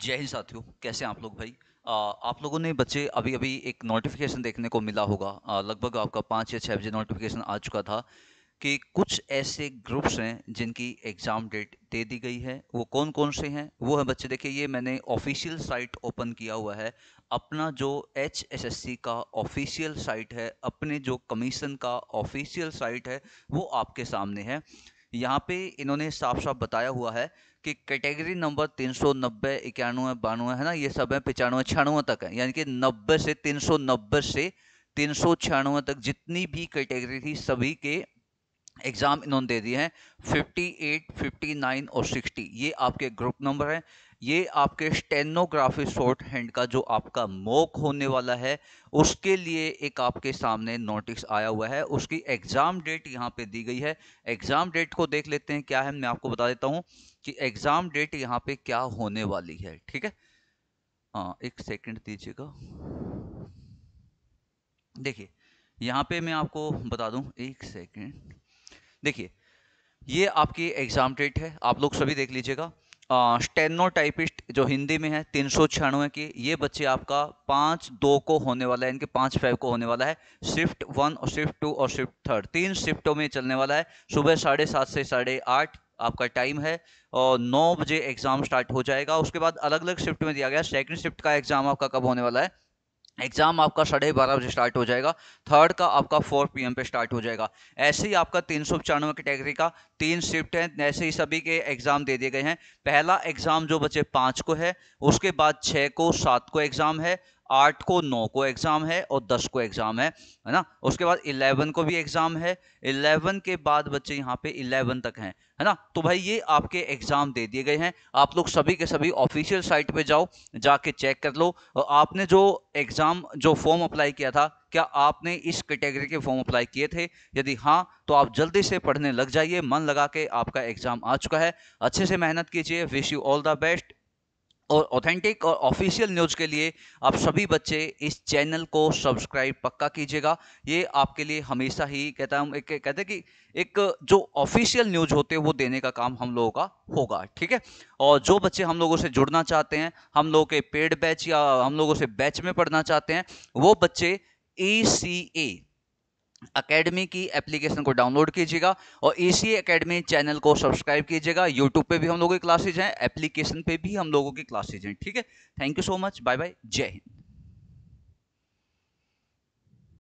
जय हिंद साथियों कैसे हैं आप लोग भाई आ, आप लोगों ने बच्चे अभी अभी एक नोटिफिकेशन देखने को मिला होगा लगभग आपका पाँच या छः बजे नोटिफिकेशन आ चुका था कि कुछ ऐसे ग्रुप्स हैं जिनकी एग्ज़ाम डेट दे दी गई है वो कौन कौन से हैं वो है बच्चे देखिए ये मैंने ऑफिशियल साइट ओपन किया हुआ है अपना जो एच एस एस सी का ऑफिशियल साइट है अपने जो कमीशन का ऑफिशियल साइट है वो आपके सामने है यहाँ पे इन्होंने साफ साफ बताया हुआ है कि कैटेगरी नंबर तीन सौ नब्बे इक्यानवे बानवे है ना ये सब है पचानवे छियानवे तक है यानी कि नब्बे से तीन सौ नब्बे से तीन सौ छियानवे तक जितनी भी कैटेगरी थी सभी के एग्ज़ाम इन्होंने दे दिए हैं 58, 59 और 60 ये आपके ग्रुप नंबर हैं ये आपके स्टेनोग्राफी शॉर्ट हैंड का जो आपका मोक होने वाला है उसके लिए एक आपके सामने नोटिस आया हुआ है उसकी एग्ज़ाम डेट यहाँ पे दी गई है एग्ज़ाम डेट को देख लेते हैं क्या है मैं आपको बता देता हूँ कि एग्ज़ाम डेट यहाँ पे क्या होने वाली है ठीक है हाँ एक सेकेंड दीजिएगा देखिए यहाँ पे मैं आपको बता दूँ एक सेकेंड देखिए ये आपकी एग्ज़ाम डेट है आप लोग सभी देख लीजिएगा स्टेनो टाइपिस्ट जो हिंदी में है तीन सौ छियानवे की ये बच्चे आपका पाँच दो को होने वाला है इनके पाँच फाइव को होने वाला है शिफ्ट वन और शिफ्ट टू और शिफ्ट थर्ड तीन शिफ्टों में चलने वाला है सुबह साढ़े सात से साढ़े आठ आपका टाइम है और नौ बजे एग्ज़ाम स्टार्ट हो जाएगा उसके बाद अलग अलग शिफ्ट में दिया गया सेकंड शिफ्ट का एग्ज़ाम आपका कब होने वाला है एग्ज़ाम आपका साढ़े बारह बजे स्टार्ट हो जाएगा थर्ड का आपका फोर पीएम पे स्टार्ट हो जाएगा ऐसे ही आपका तीन सौ पचानवे कैटेगरी का तीन शिफ्ट हैं ऐसे ही सभी के एग्ज़ाम दे दिए गए हैं पहला एग्ज़ाम जो बचे पाँच को है उसके बाद छः को सात को एग्ज़ाम है आठ को नौ को एग्ज़ाम है और दस को एग्ज़ाम है है ना उसके बाद इलेवन को भी एग्ज़ाम है इलेवन के बाद बच्चे यहाँ पे इलेवन तक हैं है ना तो भाई ये आपके एग्ज़ाम दे दिए गए हैं आप लोग सभी के सभी ऑफिशियल साइट पे जाओ जाके चेक कर लो आपने जो एग्ज़ाम जो फॉर्म अप्लाई किया था क्या आपने इस कैटेगरी के फॉर्म अप्लाई किए थे यदि हाँ तो आप जल्दी से पढ़ने लग जाइए मन लगा के आपका एग्ज़ाम आ चुका है अच्छे से मेहनत कीजिए wish you all the best और ऑथेंटिक और ऑफिशियल न्यूज़ के लिए आप सभी बच्चे इस चैनल को सब्सक्राइब पक्का कीजिएगा ये आपके लिए हमेशा ही कहता हूँ एक कहते हैं कि एक जो ऑफिशियल न्यूज़ होते हैं वो देने का काम हम लोगों का होगा ठीक है और जो बच्चे हम लोगों से जुड़ना चाहते हैं हम लोगों के पेड बैच या हम लोगों से बैच में पढ़ना चाहते हैं वो बच्चे ए सी ए अकेडमी की एप्लीकेशन को डाउनलोड कीजिएगा और ए सी अकेडमी चैनल को सब्सक्राइब कीजिएगा यूट्यूब पे भी हम लोगों की क्लासेज हैं एप्लीकेशन पे भी हम लोगों की क्लासेज हैं ठीक है thank you so much bye bye Jai Hind